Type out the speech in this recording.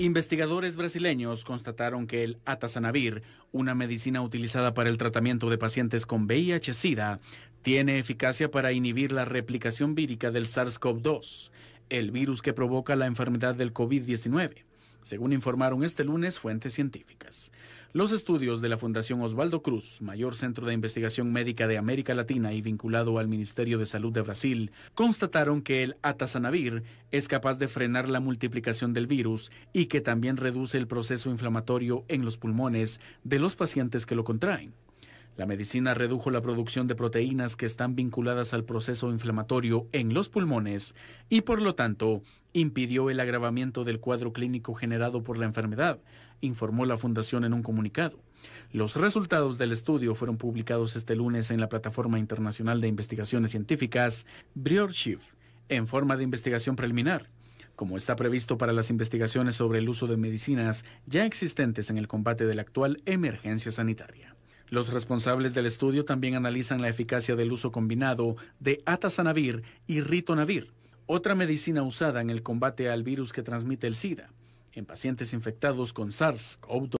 Investigadores brasileños constataron que el atazanavir, una medicina utilizada para el tratamiento de pacientes con VIH-Sida, tiene eficacia para inhibir la replicación vírica del SARS-CoV-2, el virus que provoca la enfermedad del COVID-19 según informaron este lunes fuentes científicas. Los estudios de la Fundación Osvaldo Cruz, mayor centro de investigación médica de América Latina y vinculado al Ministerio de Salud de Brasil, constataron que el atazanavir es capaz de frenar la multiplicación del virus y que también reduce el proceso inflamatorio en los pulmones de los pacientes que lo contraen. La medicina redujo la producción de proteínas que están vinculadas al proceso inflamatorio en los pulmones y por lo tanto impidió el agravamiento del cuadro clínico generado por la enfermedad, informó la fundación en un comunicado. Los resultados del estudio fueron publicados este lunes en la plataforma internacional de investigaciones científicas Briorshift en forma de investigación preliminar como está previsto para las investigaciones sobre el uso de medicinas ya existentes en el combate de la actual emergencia sanitaria. Los responsables del estudio también analizan la eficacia del uso combinado de atazanavir y ritonavir, otra medicina usada en el combate al virus que transmite el SIDA, en pacientes infectados con SARS-CoV-2.